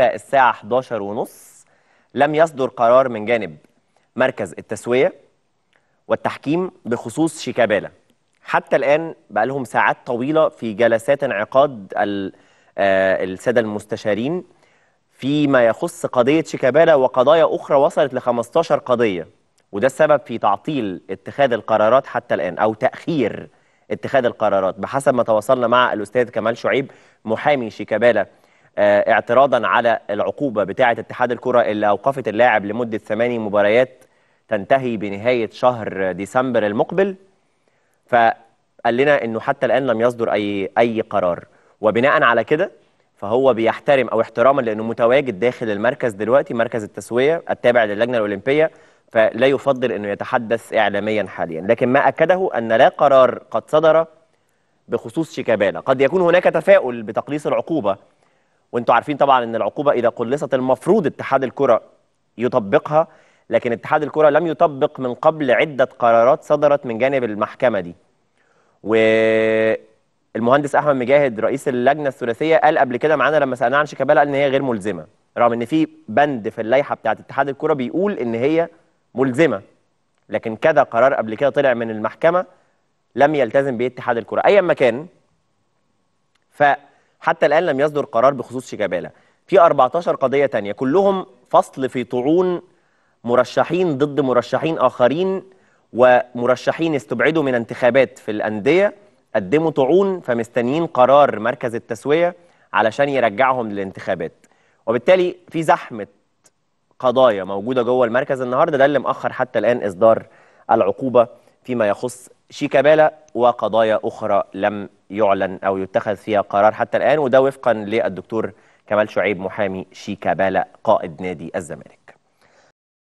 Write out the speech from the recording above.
الساعة 11 ونص لم يصدر قرار من جانب مركز التسوية والتحكيم بخصوص شيكابالا حتى الآن بقى لهم ساعات طويلة في جلسات انعقاد آه، السادة المستشارين فيما يخص قضية شيكابالا وقضايا أخرى وصلت ل 15 قضية وده السبب في تعطيل اتخاذ القرارات حتى الآن أو تأخير اتخاذ القرارات بحسب ما تواصلنا مع الأستاذ كمال شعيب محامي شيكابالا آه، اعتراضا على العقوبه بتاعه اتحاد الكره اللي اوقفت اللاعب لمده ثماني مباريات تنتهي بنهايه شهر ديسمبر المقبل فقال لنا انه حتى الان لم يصدر اي اي قرار وبناء على كده فهو بيحترم او احتراما لانه متواجد داخل المركز دلوقتي مركز التسويه التابع للجنه الاولمبيه فلا يفضل انه يتحدث اعلاميا حاليا لكن ما اكده ان لا قرار قد صدر بخصوص شيكابالا قد يكون هناك تفاؤل بتقليص العقوبه وانتوا عارفين طبعا ان العقوبه اذا قلصت المفروض اتحاد الكره يطبقها لكن اتحاد الكره لم يطبق من قبل عده قرارات صدرت من جانب المحكمه دي والمهندس احمد مجاهد رئيس اللجنه الثلاثيه قال قبل كده معانا لما سالناه عن شيكابالا قال ان هي غير ملزمه رغم ان في بند في اللائحه بتاعه اتحاد الكره بيقول ان هي ملزمه لكن كذا قرار قبل كده طلع من المحكمه لم يلتزم به اتحاد الكره ايا ما كان ف حتى الآن لم يصدر قرار بخصوص شيكابالا في 14 قضية تانية كلهم فصل في طعون مرشحين ضد مرشحين آخرين ومرشحين استبعدوا من انتخابات في الأندية قدموا طعون فمستنيين قرار مركز التسوية علشان يرجعهم للانتخابات وبالتالي في زحمة قضايا موجودة جوه المركز النهاردة ده اللي مأخر حتى الآن إصدار العقوبة فيما يخص شيكابالا وقضايا أخرى لم يعلن أو يتخذ فيها قرار حتى الآن وده وفقا للدكتور كمال شعيب محامي شيكابالا قائد نادي الزمالك